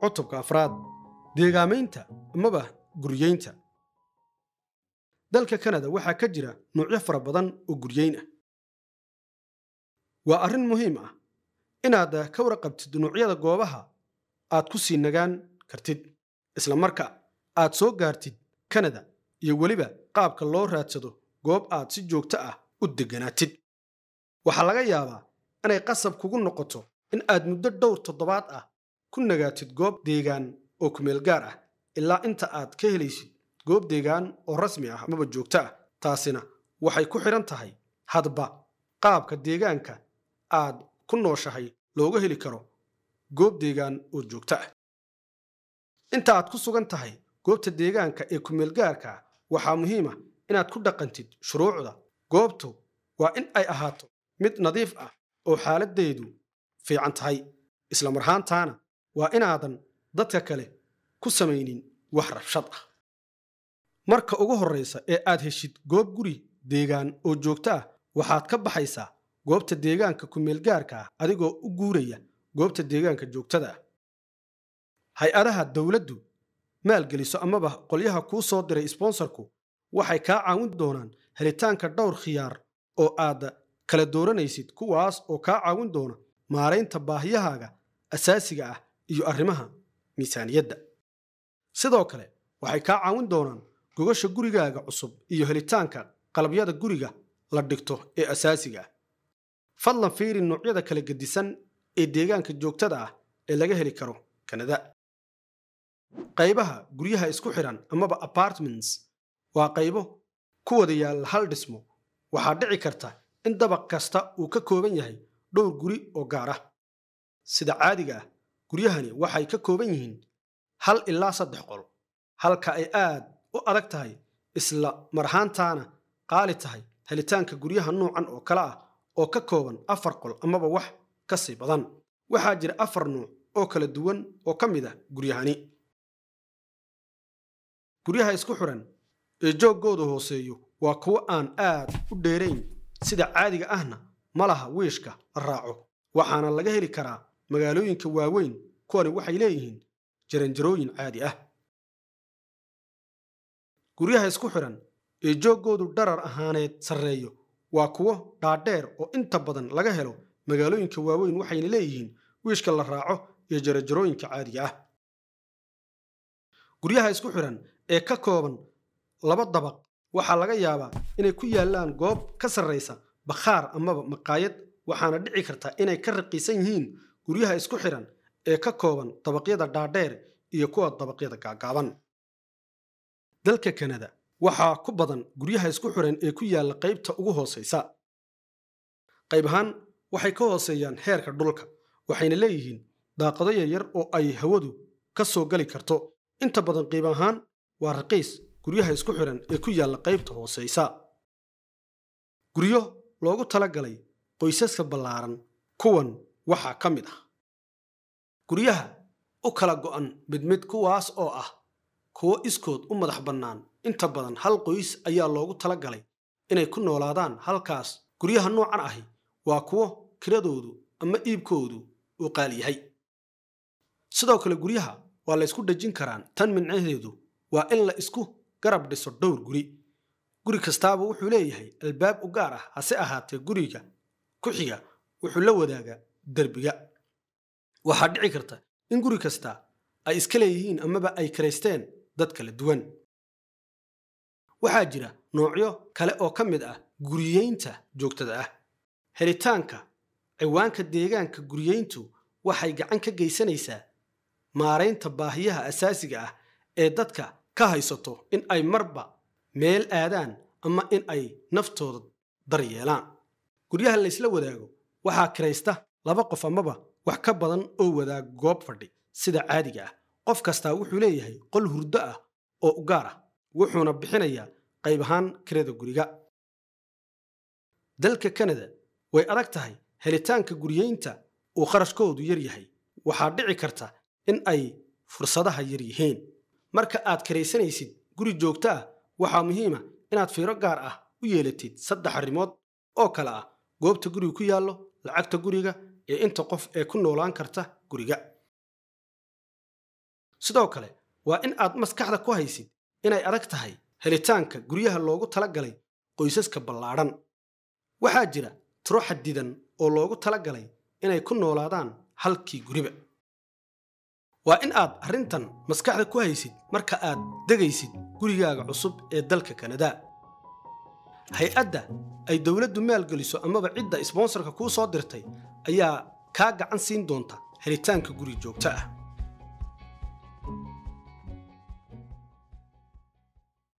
cutubka afraad deegaamaynta amaba guryeynta dalka kanada waxaa ka jira nuucyo fara badan oo guryeyn ah waa arrin muhiim ah inaad eh, ka warqabtid nuucyada goobaha aad ku sii nagaan kartid isla marka aad soo gaartid kanada iyo weliba qaabka loo raadsado goob aad si joogto ah u degganaatid waxaa laga yaabaa inay qasab kugu noqoto in aad muddo dhowr toddobaad ah ku nagaatid goob deegaan oo kumeel gaar ah ilaa inta aad ka helaysid goob deegaan oo rasmi ah amaba joogto ah taasina waxay ku xidhan tahay hadba qaabka deegaanka aad ku nooshahay looga heli karo goob deegaan oo joogto ah inta aad ku sugan tahay goobta deegaanka ee kumeelgaarka ah waxaa ah inaad ku dhaqantid shuruucda goobtu waa in ay ahaato mid nadiif ah oo xaaladdeedu fiican tahay islamar ahaantaana waa inaadan dadka kale ku samaynin wax rabshad ah marka ugu horraysa ee aad heshid goob guri deegaan oo joogto ah waxaad ka baxaysaa goobta deegaanka kumeelgaarka ah adigoo u guuraya goobta deegaanka joogtada ah hay-adaha dowladdu maalgeliso amaba qolyaha kuu soo diray isbonsarku waxay kaa caawin doonaan helitaanka dhowr khiyaar oo aad kala dooranaysid kuwaas oo kaa caawin doona maaraynta baahiyahaaga asaasiga ah iyo arrimaha miisaaniyadda sidoo kale waxay kaa caawin doonaan gogasha gurigaaga cusub iyo helitaanka qalabyada guriga la dhigto ee asaasiga ah. fadlan fiiri noocyada kala gedisan ee deegaanka joogtada ah ee laga heli karo kanada qaybaha guryaha isku xidhan amaba apartments waa qaybo ku wada yaal hal dhismo waxaa dhici karta in dabaq kasta uu ka kooban yahay dhowr guri oo gaar ah sida caadiga ah guryahani waxay ka kooban yihiin hal ilaa saddex qol halka ay aad u adag tahay isla marhaantaana qaali tahay helitaanka guryaha nuucan oo kale ah oo ka kooban afar qol amaba wax ka sii badan waxaa jira afar nuuc oo kala duwan oo ka mid ah guryahani guryaha isku xiran ee jooggooda hooseeyo waa kuwo aan aad u dheerayn sida caadiga ahna ma laha wiishka la raaco waxaana laga heli karaa magaalooyinka waaweyn kuwani waxay leeyihiin jaranjarooyin caadi ah guryaha isku xidhan ee jooggoodu dharar ahaaneed sarreeyo waa kuwo dhaadheer oo inta badan laga helo magaalooyinka waaweyn waxayna leeyihiin wiishka la raaco iyo jaranjarooyinka caadiga ah guryaha isku xidhan ee ka kooban laba dabaq waxaa laga yaabaa inay ku yaallaan goob ka sarraysa bakhaar amaba maqaayad waxaana dhici karta inay ka raqiisan yihiin guryaha isku xidhan ee ka kooban dabaqyada dhaadheer iyo kuwa dabaqyada gaagaaban dalka kanada waxaa ku badan guryaha isku xidhan ee ku yaalla qaybta ugu hoosaysa qayb ahaan waxay ka hooseeyaan heerka dhulka waxayna leeyihiin daaqado yaryar oo ay hawadu ka soo geli karto inta badan qiib ahaan waa raqiis guryaha isku xidhan ee ku yaalla qaybta hooseysa guryo loogu tala galay qoysaska ballaaran kuwan waxaa ka mid ah guryaha u kala go'an mid mid kuwaas oo ah kuwo iskood u madax bannaan inta badan hal qoys ayaa loogu tala galay inay ku noolaadaan halkaas guryaha noocan ahi waa kuwo kiradoodu ama iibkoodu uu qaali yahay sidoo kale guryaha waa laysku dhejin karaan tan mincaheedu waa in la isku garab dhiso dhowr guri guri kastaaba wuxuu leeyahay albaab u gaar ah hase ahaatee guriga ku xiga wuxuu la wadaagaa derbiga waxaa dhici karta in guri kasta ay iska leeyihiin amaba ay karaysteen dad kala duwan waxaa jira noocyo kale oo ka mid ah guriyeynta joogtada ah helitaanka ciwaanka deegaanka guriyeyntu waxay gacan ka geysanaysaa maaraynta baahiyaha asaasiga ah ee dadka ka haysato in ay marba meel aadaan ama in ay naftooda daryeelaan guryaha laysla wadaago waxaa kiraysta laba qof amaba wax ka badan oo wadaa goob fadhi sida caadiga ah qof kastaa wuxuu leeyahay qol hurdo ah oo u gaar ah wuxuuna bixinayaa qayb ahaan kirada guriga dalka kanada way adag tahay helitaanka guryeynta uu kharashkoodu yar yahay waxaa dhici karta in ay fursadaha yar yihiin marka aad karaysanaysid guri joogto ah waxaa muhiima ah inaad fiiro gaar ah u yeelatid saddex arrimood oo kale ah goobta gurigu ku yaallo lacagta guriga iyo inta qof ee ku noolaan karta guriga sidoo kale waa in aad maskaxda ku haysid inay adag tahay helitaanka guryaha loogu talagalay qoysaska ballaadhan waxaa jira tiro xadidan oo loogu tala galay inay ku noolaadaan halkii guriba waa in aad arrintan maskaxda ku haysid marka aad degaysid gurigaaga cusub ee dalka kanada hay-adda ay dowladdu maalgeliso amaba cidda isboonsarka kuu soo dirtay ayaa kaa gacan siin doonta helitaanka guri joogto ah